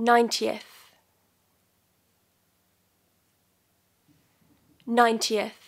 90th, 90th.